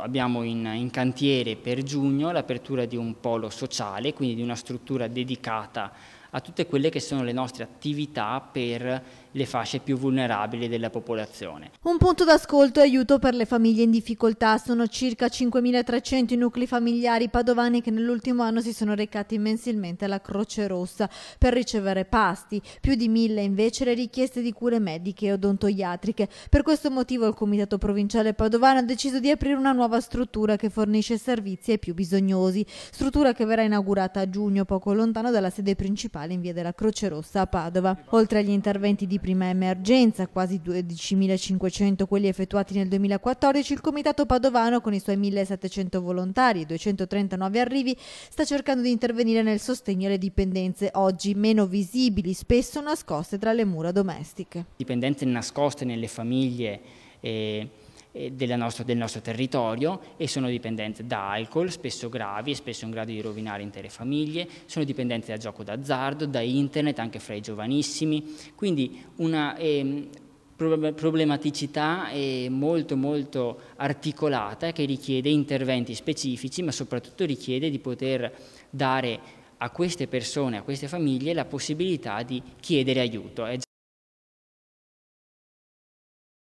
Abbiamo in, in, cantiere per giugno l'apertura di un polo sociale, quindi di una struttura dedicata a tutte quelle che sono le nostre attività per le fasce più vulnerabili della popolazione. Un punto d'ascolto e aiuto per le famiglie in difficoltà sono circa 5.300 i nuclei familiari padovani che nell'ultimo anno si sono recati mensilmente alla Croce Rossa per ricevere pasti, più di 1.000 invece le richieste di cure mediche e odontoiatriche. Per questo motivo il Comitato Provinciale Padovano ha deciso di aprire una nuova struttura che fornisce servizi ai più bisognosi, struttura che verrà inaugurata a giugno poco lontano dalla sede principale municipale in via della Croce Rossa a Padova. Oltre agli interventi di prima emergenza, quasi 12.500 quelli effettuati nel 2014, il Comitato Padovano con i suoi 1.700 volontari e 239 arrivi sta cercando di intervenire nel sostegno alle dipendenze oggi meno visibili, spesso nascoste tra le mura domestiche. Dipendenze nascoste nelle famiglie. e... Eh eh, nostra, del nostro territorio e sono dipendenti da alcol, spesso gravi e spesso in grado di rovinare intere famiglie, sono dipendenti da gioco d'azzardo, da internet anche fra i giovanissimi, quindi una ehm, eh, problematicità molto molto articolata che richiede interventi specifici ma soprattutto richiede di poter dare a queste persone, a queste famiglie la possibilità di chiedere aiuto.